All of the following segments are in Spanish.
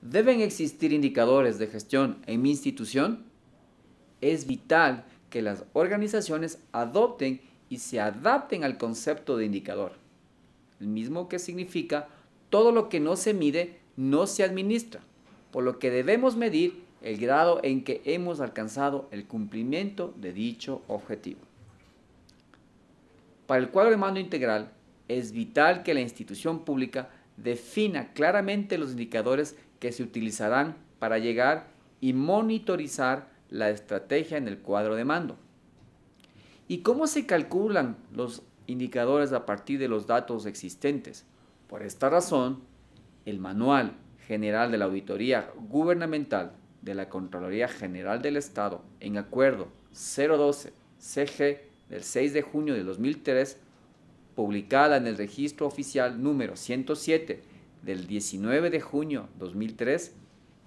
¿Deben existir indicadores de gestión en mi institución? Es vital que las organizaciones adopten y se adapten al concepto de indicador, el mismo que significa todo lo que no se mide no se administra, por lo que debemos medir el grado en que hemos alcanzado el cumplimiento de dicho objetivo. Para el cuadro de mando integral, es vital que la institución pública defina claramente los indicadores que se utilizarán para llegar y monitorizar la estrategia en el cuadro de mando. ¿Y cómo se calculan los indicadores a partir de los datos existentes? Por esta razón, el Manual General de la Auditoría Gubernamental de la Contraloría General del Estado, en acuerdo 012 CG del 6 de junio de 2003, publicada en el registro oficial número 107 del 19 de junio 2003,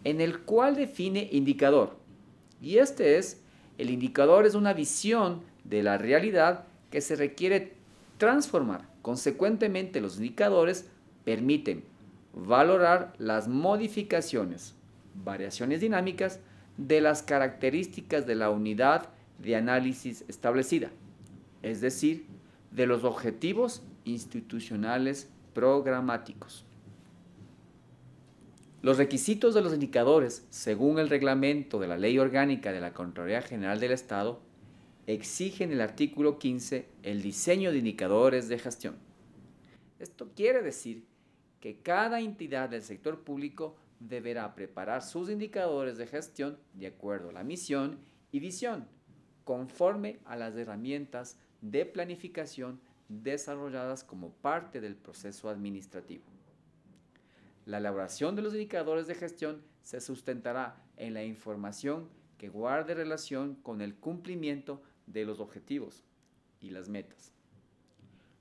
en el cual define indicador. Y este es, el indicador es una visión de la realidad que se requiere transformar. Consecuentemente, los indicadores permiten valorar las modificaciones, variaciones dinámicas de las características de la unidad de análisis establecida, es decir, de los objetivos institucionales programáticos. Los requisitos de los indicadores, según el reglamento de la Ley Orgánica de la Contraloría General del Estado, exigen el artículo 15 el diseño de indicadores de gestión. Esto quiere decir que cada entidad del sector público deberá preparar sus indicadores de gestión de acuerdo a la misión y visión, conforme a las herramientas de planificación desarrolladas como parte del proceso administrativo. La elaboración de los indicadores de gestión se sustentará en la información que guarde relación con el cumplimiento de los objetivos y las metas.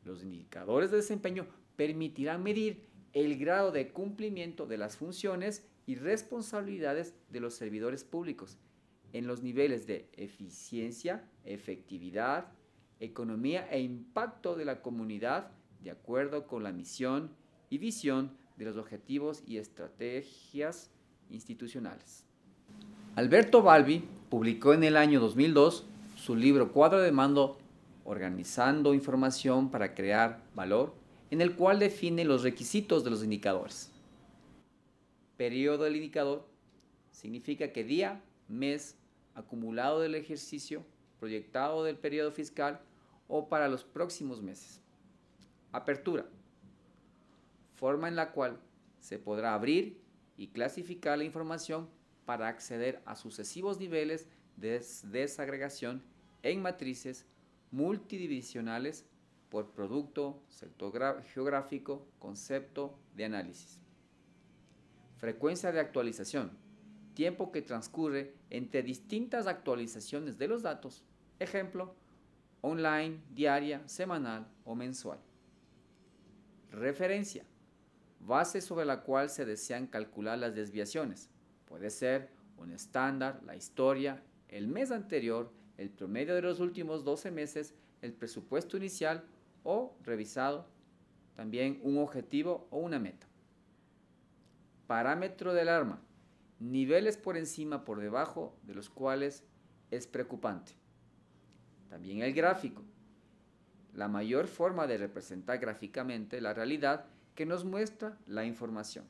Los indicadores de desempeño permitirán medir el grado de cumplimiento de las funciones y responsabilidades de los servidores públicos en los niveles de eficiencia, efectividad, economía e impacto de la comunidad de acuerdo con la misión y visión de los objetivos y estrategias institucionales. Alberto Balbi publicó en el año 2002 su libro Cuadro de Mando Organizando Información para Crear Valor, en el cual define los requisitos de los indicadores. Periodo del indicador significa que día, mes, acumulado del ejercicio, proyectado del periodo fiscal o para los próximos meses. Apertura forma en la cual se podrá abrir y clasificar la información para acceder a sucesivos niveles de desagregación en matrices multidivisionales por producto, sector geográfico, concepto de análisis. Frecuencia de actualización. Tiempo que transcurre entre distintas actualizaciones de los datos. Ejemplo, online, diaria, semanal o mensual. Referencia base sobre la cual se desean calcular las desviaciones. Puede ser un estándar, la historia, el mes anterior, el promedio de los últimos 12 meses, el presupuesto inicial o revisado, también un objetivo o una meta. Parámetro del arma, niveles por encima, por debajo de los cuales es preocupante. También el gráfico. La mayor forma de representar gráficamente la realidad que nos muestra la información.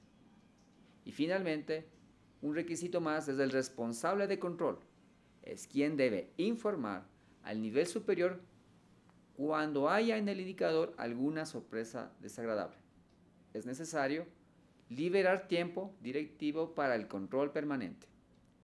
Y finalmente, un requisito más es el responsable de control. Es quien debe informar al nivel superior cuando haya en el indicador alguna sorpresa desagradable. Es necesario liberar tiempo directivo para el control permanente.